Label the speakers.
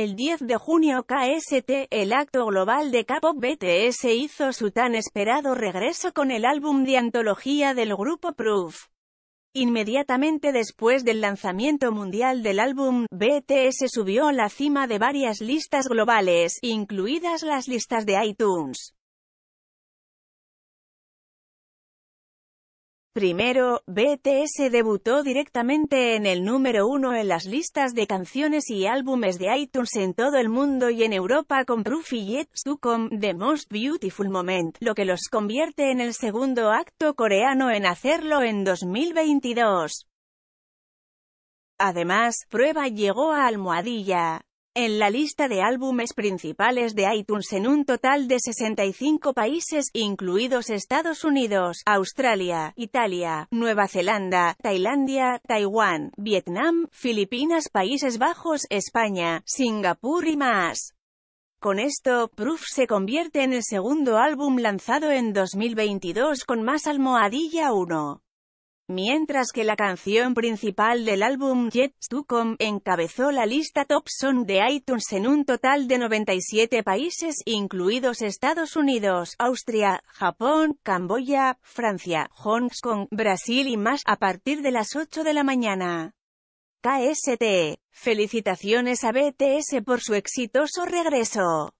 Speaker 1: El 10 de junio KST, el acto global de K-pop BTS hizo su tan esperado regreso con el álbum de antología del grupo Proof. Inmediatamente después del lanzamiento mundial del álbum, BTS subió a la cima de varias listas globales, incluidas las listas de iTunes. Primero, BTS debutó directamente en el número uno en las listas de canciones y álbumes de iTunes en todo el mundo y en Europa con Proofy Yet Sucom, The Most Beautiful Moment, lo que los convierte en el segundo acto coreano en hacerlo en 2022. Además, Prueba llegó a Almohadilla, en la lista de álbumes principales de iTunes en un total de 65 países, incluidos Estados Unidos, Australia, Italia, Nueva Zelanda, Tailandia, Taiwán, Vietnam, Filipinas, Países Bajos, España, Singapur y más. Con esto, Proof se convierte en el segundo álbum lanzado en 2022 con más almohadilla 1. Mientras que la canción principal del álbum Jets to Come encabezó la lista Top Song de iTunes en un total de 97 países, incluidos Estados Unidos, Austria, Japón, Camboya, Francia, Hong Kong, Brasil y más, a partir de las 8 de la mañana. KST. Felicitaciones a BTS por su exitoso regreso.